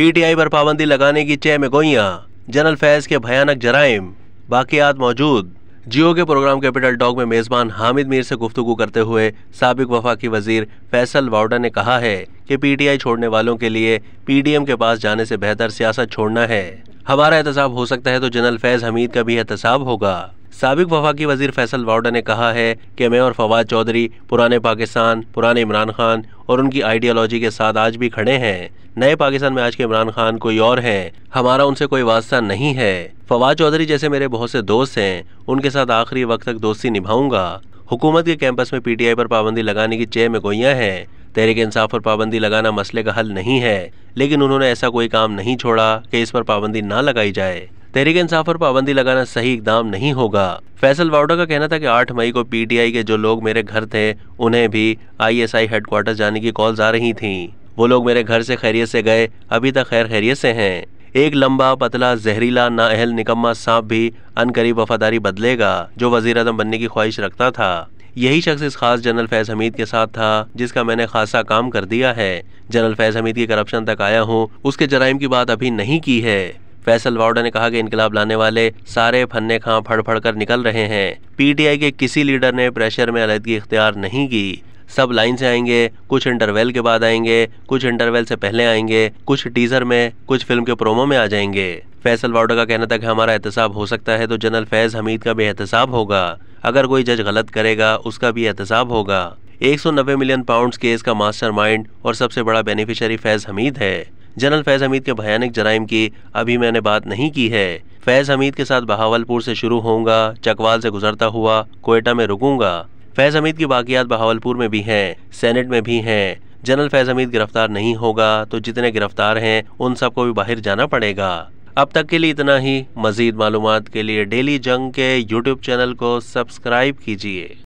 PTI पर पाबंदी लगाने की चय में गोइया जनरल फैज के भयानक जराइम बाकियात मौजूद जियो के प्रोग्राम कैपिटल डॉग में मेजबान हामिद मीर से गुफ्तगु करते हुए सबक वफाकी वजीर फैसल वाउडा ने कहा है कि पीटीआई छोड़ने वालों के लिए पीडीएम के पास जाने से बेहतर सियासत छोड़ना है हमारा एहतसाब हो सकता है तो जनरल फैज हमीद का भी एहतसाब होगा सबक वफाकी वजीर फैसल वाउडा ने कहा है कि मैं और फवाद चौधरी पुराने पाकिस्तान पुराने इमरान खान और उनकी आइडियालॉजी के साथ आज भी खड़े हैं नए पाकिस्तान में आज के इमरान खान कोई और हैं हमारा उनसे कोई वास्ता नहीं है फवाद चौधरी जैसे मेरे बहुत से दोस्त हैं उनके साथ आखिरी वक्त तक दोस्ती निभाऊंगा हुकूमत के कैंपस में पीटीआई पर पाबंदी लगाने की चय में गोइयाँ हैं तहरीक इंसाफ पर पाबंदी लगाना मसले का हल नहीं है लेकिन उन्होंने ऐसा कोई काम नहीं छोड़ा कि इस पर पाबंदी ना लगाई जाए तहरीक इंसाफ पर पाबंदी लगाना सही इकदाम नहीं होगा फैसल वाउडा का कहना था कि 8 मई को पीटीआई के जो लोग मेरे घर थे उन्हें भी आईएसआई हेडक्वार्टर जाने की कॉल आ रही थीं वो लोग मेरे घर से खैरियत से गए अभी तक खैर खैरियत से हैं एक लंबा पतला जहरीला नाअहल निकम्मा सांप भी अनकरीब वफादारी बदलेगा जो वजीर बनने की ख्वाहिश रखता था यही शख्स इस खास जनरल फैज हमीद के साथ था जिसका मैंने खासा काम कर दिया है जनरल फैज हमीद की करप्शन तक आया हूँ उसके जराइम की बात अभी नहीं की है फैसल वाउडा ने कहा कि इनकलाब लाने वाले सारे फन्ने खां फड़ फड़ कर निकल रहे हैं पीटीआई के किसी लीडर ने प्रेशर में अलहदगी इख्तियार नहीं की सब लाइन से आएंगे कुछ इंटरवेल के बाद आएंगे कुछ इंटरवेल से पहले आएंगे कुछ टीजर में कुछ फिल्म के प्रोमो में आ जाएंगे फैसल वाउडा का कहना था कि हमारा एहतसाब हो सकता है तो जनरल फैज हमीद का भी एहतसाब होगा अगर कोई जज गलत करेगा उसका भी एहतसाब होगा 190 मिलियन पाउंड्स केस का मास्टरमाइंड और सबसे बड़ा बेनिफिशियरी फैज हमीद है जनरल फैज़ हमीद के भयानक जराइम की अभी मैंने बात नहीं की है फैज़ हमीद के साथ बहावलपुर से शुरू होऊंगा चकवाल से गुजरता हुआ कोयटा में रुकूंगा फैज़ हमीद की बाकियात बहावलपुर में भी हैं सेनेट में भी हैं जनरल फैज़ हमीद गिरफ्तार नहीं होगा तो जितने गिरफ्तार हैं उन सबको भी बाहर जाना पड़ेगा अब तक के लिए इतना ही मजीद मालूम के लिए डेली जंग के यूट्यूब चैनल को सब्सक्राइब कीजिए